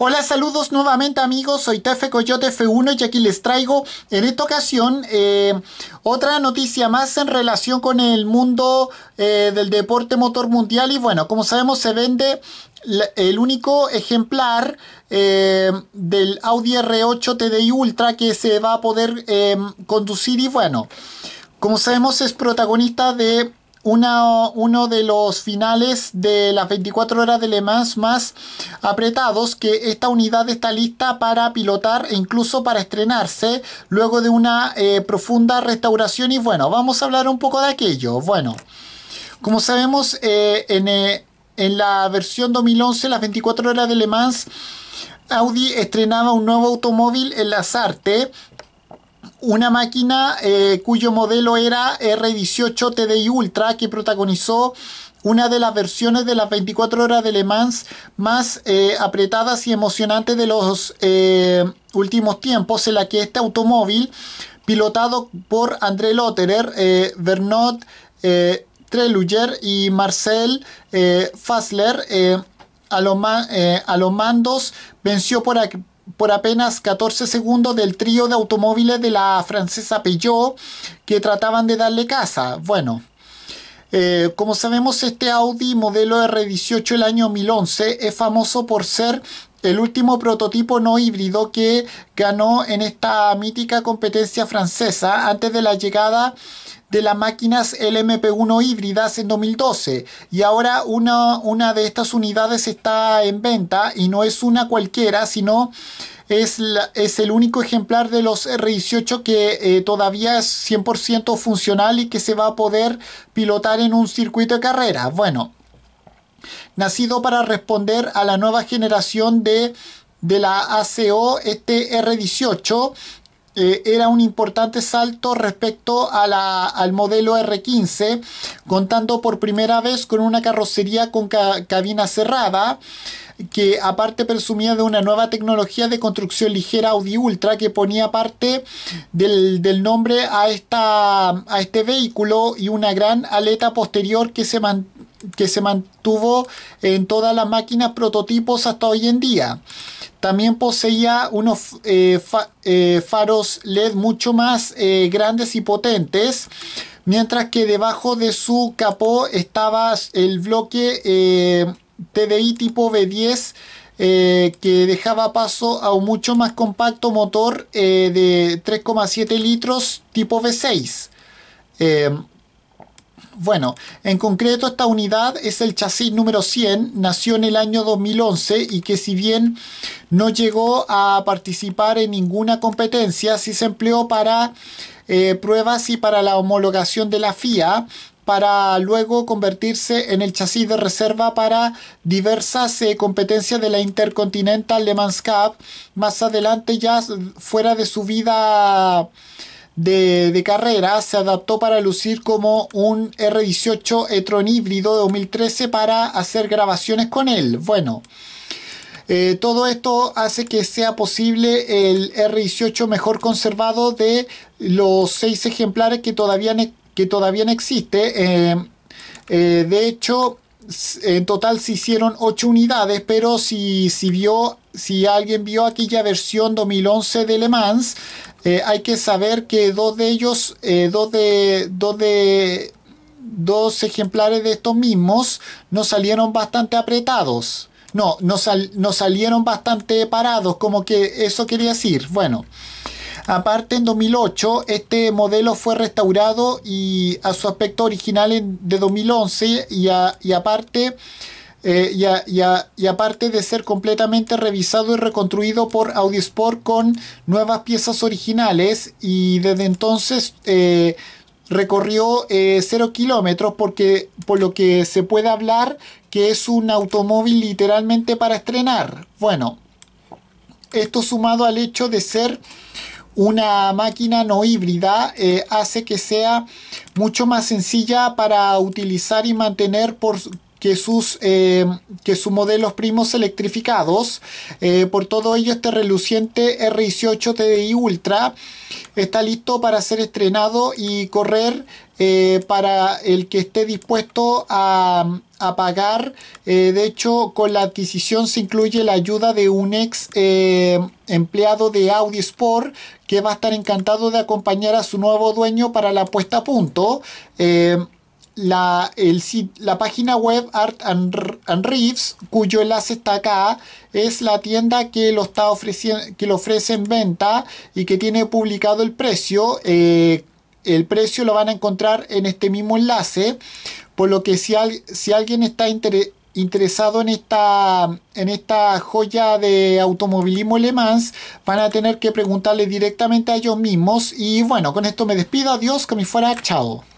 Hola, saludos nuevamente amigos, soy Tefe Coyote F1 y aquí les traigo en esta ocasión eh, otra noticia más en relación con el mundo eh, del deporte motor mundial y bueno, como sabemos se vende el único ejemplar eh, del Audi R8 TDI Ultra que se va a poder conducir y bueno, como sabemos es protagonista de uno de los finales de las 24 horas de Le Mans más apretados que esta unidad está lista para pilotar e incluso para estrenarse luego de una eh, profunda restauración y bueno, vamos a hablar un poco de aquello. Bueno, como sabemos eh, eh, en, la versión 2011 las 24 horas de Le Mans Audi estrenaba un nuevo automóvil en las una máquina eh, cuyo modelo era R18 TDI Ultra que protagonizó una de las versiones de las 24 horas de Le Mans más eh, apretadas y emocionantes de los eh, últimos tiempos, en la que este automóvil, pilotado por André Lotterer, eh, Bernot y Marcel Fassler, a, los mandos venció por, por apenas 14 segundos del trío de automóviles de la francesa Peugeot que trataban de darle casa. Bueno, eh, como sabemos este Audi modelo R18 del año 2011 es famoso por ser el último prototipo no híbrido que ganó en esta mítica competencia francesa antes de la llegada de las máquinas LMP1 híbridas en 2012 y ahora una, una de estas unidades está en venta y no es una cualquiera, sino es, es, el único ejemplar de los R18 que eh, todavía es 100% funcional y que se va a poder pilotar en un circuito de carrera. Bueno, nacido para responder a la nueva generación de, de la ACO, este R18 eh, era un importante salto respecto al modelo R15, contando por primera vez con una carrocería con cabina cerrada que aparte presumía de una nueva tecnología de construcción ligera Audi Ultra que ponía parte del, nombre a, esta, a este vehículo y una gran aleta posterior que se mantiene que se mantuvo en todas las máquinas prototipos hasta hoy en día. También poseía unos eh, eh, faros LED mucho más eh, grandes y potentes, mientras que debajo de su capó estaba el bloque TDI tipo v 10 que dejaba paso a un mucho más compacto motor de 3,7 litros tipo V6. Bueno, en concreto esta unidad es el chasis número 100, nació en el año 2011 y que si bien no llegó a participar en ninguna competencia, sí se empleó para eh, pruebas y para la homologación de la FIA para luego convertirse en el chasis de reserva para diversas eh, competencias de la Intercontinental Le Mans Cup más adelante ya fuera de su vida de, carrera se adaptó para lucir como un R18 Etron híbrido de 2013 para hacer grabaciones con él. Bueno, eh, todo esto hace que sea posible el R18 mejor conservado de los seis ejemplares que todavía, que todavía no existe. Em, eh, de hecho, en total se hicieron 8 unidades, pero si, si, vio, si alguien vio aquella versión 2011 de Le Mans, eh, hay que saber que dos de ellos, eh, dos de, dos de, dos ejemplares de estos mismos nos salieron bastante apretados. No, nos, salieron bastante parados, como que eso quería decir. Bueno, aparte en 2008 este modelo fue restaurado y a su aspecto original de 2011 y, y aparte eh, y, aparte de ser completamente revisado y reconstruido por Sport con nuevas piezas originales y desde entonces eh, recorrió 0 eh, kilómetros porque por lo que se puede hablar que es un automóvil literalmente para estrenar. Bueno, esto sumado al hecho de ser una máquina no híbrida hace que sea mucho más sencilla para utilizar y mantener por, que sus, eh, que modelos primos electrificados. Eh, por todo ello, este reluciente R18 TDI Ultra está listo para ser estrenado y correr eh, para el que esté dispuesto a, a pagar. de hecho, con la adquisición se incluye la ayuda de un ex empleado de Audi Sport que va a estar encantado de acompañar a su nuevo dueño para la puesta a punto la, el, la página web Art and, cuyo enlace está acá, es la tienda que lo, está que ofrece en venta y que tiene publicado el precio. Eh, el precio lo van a encontrar en este mismo enlace, por lo que si, alguien está interesado en esta, en esta joya de automovilismo Le van a tener que preguntarle directamente a ellos mismos. Y bueno, con esto me despido, adiós, que me fuera, chao.